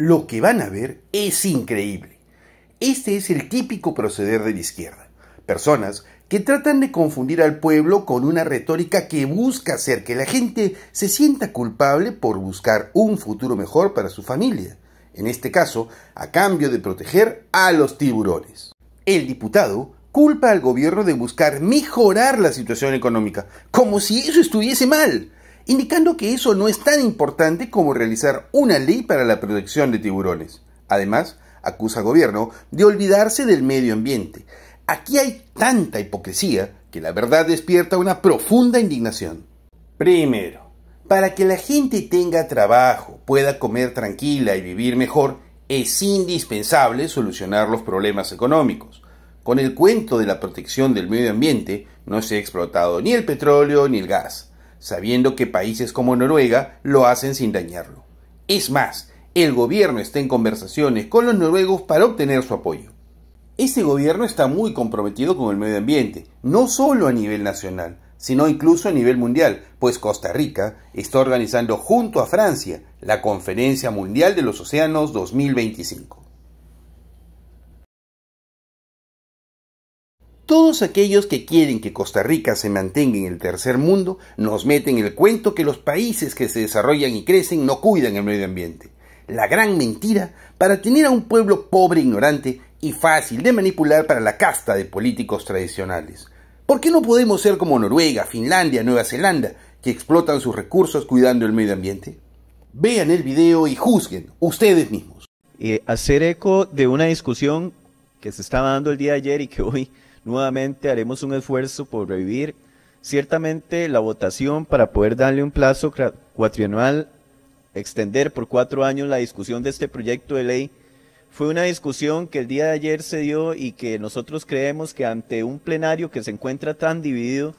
lo que van a ver es increíble. Este es el típico proceder de la izquierda. Personas que tratan de confundir al pueblo con una retórica que busca hacer que la gente se sienta culpable por buscar un futuro mejor para su familia, en este caso, a cambio de proteger a los tiburones. El diputado culpa al gobierno de buscar mejorar la situación económica, como si eso estuviese mal indicando que eso no es tan importante como realizar una ley para la protección de tiburones. Además, acusa al gobierno de olvidarse del medio ambiente. Aquí hay tanta hipocresía que la verdad despierta una profunda indignación. Primero, para que la gente tenga trabajo, pueda comer tranquila y vivir mejor, es indispensable solucionar los problemas económicos. Con el cuento de la protección del medio ambiente, no se ha explotado ni el petróleo ni el gas sabiendo que países como Noruega lo hacen sin dañarlo. Es más, el gobierno está en conversaciones con los noruegos para obtener su apoyo. Este gobierno está muy comprometido con el medio ambiente, no solo a nivel nacional, sino incluso a nivel mundial, pues Costa Rica está organizando junto a Francia la Conferencia Mundial de los Océanos 2025. Todos aquellos que quieren que Costa Rica se mantenga en el tercer mundo nos meten el cuento que los países que se desarrollan y crecen no cuidan el medio ambiente. La gran mentira para tener a un pueblo pobre, e ignorante y fácil de manipular para la casta de políticos tradicionales. ¿Por qué no podemos ser como Noruega, Finlandia, Nueva Zelanda, que explotan sus recursos cuidando el medio ambiente? Vean el video y juzguen ustedes mismos. Eh, hacer eco de una discusión que se estaba dando el día de ayer y que hoy Nuevamente haremos un esfuerzo por revivir ciertamente la votación para poder darle un plazo cuatrienal, extender por cuatro años la discusión de este proyecto de ley. Fue una discusión que el día de ayer se dio y que nosotros creemos que ante un plenario que se encuentra tan dividido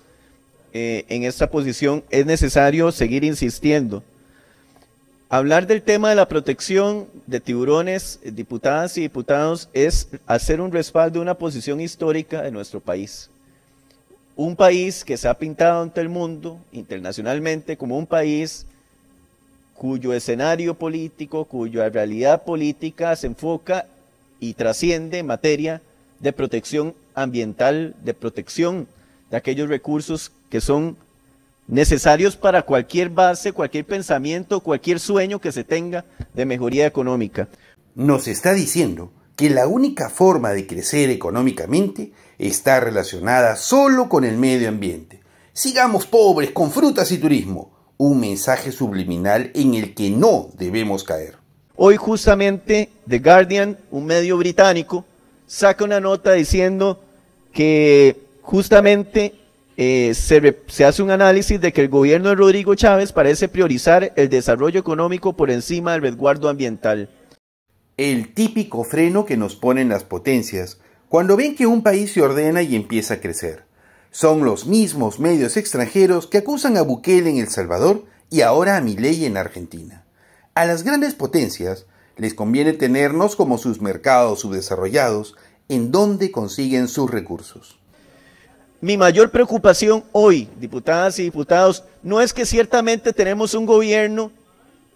eh, en esta posición es necesario seguir insistiendo Hablar del tema de la protección de tiburones, eh, diputadas y diputados, es hacer un respaldo de una posición histórica de nuestro país. Un país que se ha pintado ante el mundo, internacionalmente, como un país cuyo escenario político, cuya realidad política se enfoca y trasciende en materia de protección ambiental, de protección de aquellos recursos que son necesarios para cualquier base, cualquier pensamiento, cualquier sueño que se tenga de mejoría económica. Nos está diciendo que la única forma de crecer económicamente está relacionada solo con el medio ambiente. Sigamos pobres con frutas y turismo, un mensaje subliminal en el que no debemos caer. Hoy justamente The Guardian, un medio británico, saca una nota diciendo que justamente eh, se, hace un análisis de que el gobierno de Rodrigo Chávez parece priorizar el desarrollo económico por encima del resguardo ambiental. El típico freno que nos ponen las potencias cuando ven que un país se ordena y empieza a crecer. Son los mismos medios extranjeros que acusan a Bukele en El Salvador y ahora a Milei en Argentina. A las grandes potencias les conviene tenernos como sus mercados subdesarrollados en donde consiguen sus recursos. Mi mayor preocupación hoy, diputadas y diputados, no es que ciertamente tenemos un gobierno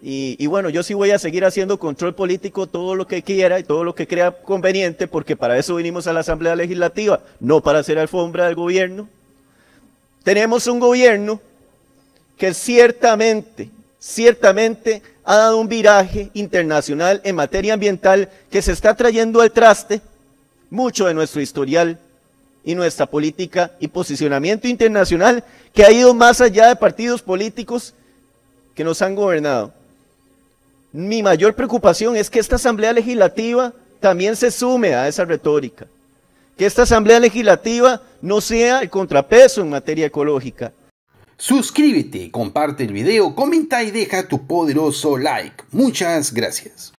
y, bueno, yo sí voy a seguir haciendo control político todo lo que quiera y todo lo que crea conveniente, porque para eso vinimos a la Asamblea Legislativa, no para hacer alfombra del gobierno. Tenemos un gobierno que ciertamente, ciertamente ha dado un viraje internacional en materia ambiental que se está trayendo al traste mucho de nuestro historial y nuestra política y posicionamiento internacional que ha ido más allá de partidos políticos que nos han gobernado. Mi mayor preocupación es que esta Asamblea Legislativa también se sume a esa retórica, que esta Asamblea Legislativa no sea el contrapeso en materia ecológica. Suscríbete, comparte el video, comenta y deja tu poderoso like. Muchas gracias.